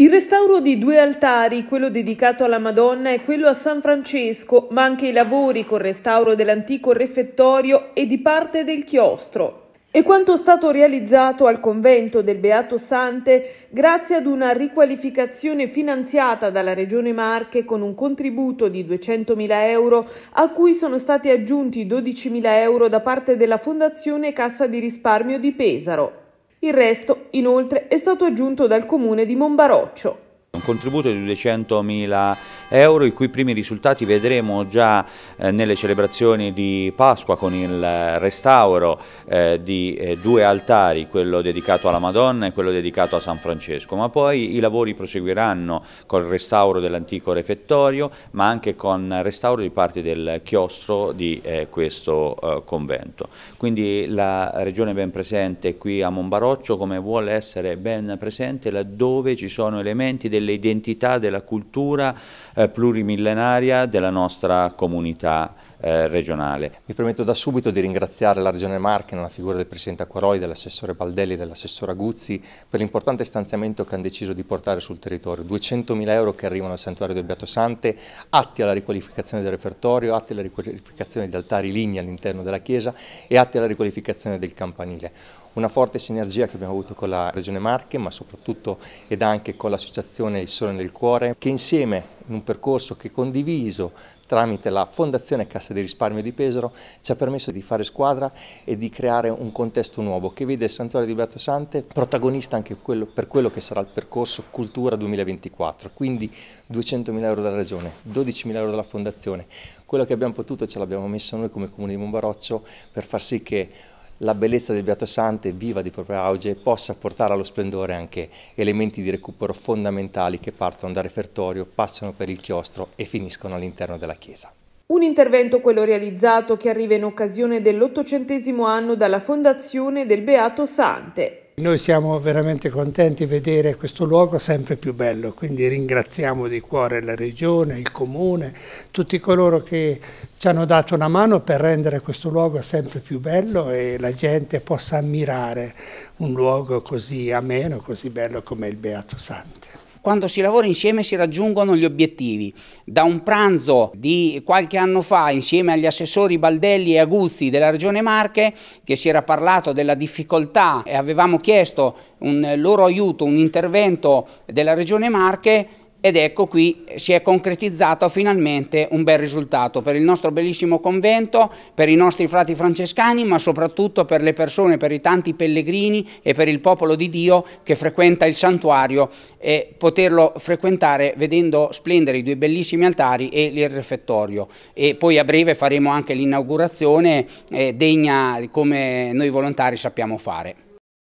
Il restauro di due altari, quello dedicato alla Madonna e quello a San Francesco, ma anche i lavori con restauro dell'antico refettorio e di parte del chiostro. E quanto è stato realizzato al convento del Beato Sante grazie ad una riqualificazione finanziata dalla Regione Marche con un contributo di 200.000 euro a cui sono stati aggiunti 12.000 euro da parte della Fondazione Cassa di Risparmio di Pesaro. Il resto, inoltre, è stato aggiunto dal comune di Monbaroccio. Un contributo di 200.000 euro, i cui primi risultati vedremo già eh, nelle celebrazioni di Pasqua con il restauro eh, di eh, due altari, quello dedicato alla Madonna e quello dedicato a San Francesco, ma poi i lavori proseguiranno col restauro dell'antico refettorio, ma anche con il restauro di parte del chiostro di questo convento. Quindi la Regione è ben presente qui a Monbaroccio come vuole essere ben presente laddove ci sono elementi dell'identità, della cultura eh, plurimillenaria della nostra comunità eh, regionale. Mi permetto da subito di ringraziare la Regione Marche, nella figura del Presidente Acquaroli, dell'assessore Baldelli e dell'Assessore Aguzzi per l'importante stanziamento che hanno deciso di portare sul territorio. 200.000 euro che arrivano al santuario del Beato Sante, atti alla riqualificazione del repertorio, atti alla riqualificazione degli altari lignei all'interno della chiesa e atti alla riqualificazione del campanile. Una forte sinergia che abbiamo avuto con la Regione Marche, ma soprattutto ed anche con l'associazione Il Sole nel Cuore, che insieme in un percorso che condiviso tramite la Fondazione Cassa di Risparmio di Pesaro ci ha permesso di fare squadra e di creare un contesto nuovo che vede il Santuario di Beato Sante protagonista anche per quello che sarà il percorso Cultura 2024, quindi 200.000 euro dalla Regione, 12.000 euro dalla Fondazione. Quello che abbiamo potuto ce l'abbiamo messo noi come Comune di Monbaroccio per far sì che la bellezza del Beato Sante viva di proprio auge possa portare allo splendore anche elementi di recupero fondamentali che partono dal refertorio, passano per il chiostro e finiscono all'interno della chiesa. Un intervento quello realizzato che arriva in occasione dell'ottocentesimo anno dalla fondazione del Beato Sante. Noi siamo veramente contenti di vedere questo luogo sempre più bello, quindi ringraziamo di cuore la Regione, il Comune, tutti coloro che ci hanno dato una mano per rendere questo luogo sempre più bello e la gente possa ammirare un luogo così ameno, così bello come il Beato Sante. Quando si lavora insieme si raggiungono gli obiettivi. Da un pranzo di qualche anno fa insieme agli assessori Baldelli e Aguzzi della Regione Marche, che si era parlato della difficoltà e avevamo chiesto un loro aiuto, un intervento della Regione Marche, ed ecco qui si è concretizzato finalmente un bel risultato per il nostro bellissimo convento, per i nostri frati francescani, ma soprattutto per le persone, per i tanti pellegrini e per il popolo di Dio che frequenta il santuario e poterlo frequentare vedendo splendere i due bellissimi altari e il refettorio. E poi a breve faremo anche l'inaugurazione eh, degna come noi volontari sappiamo fare.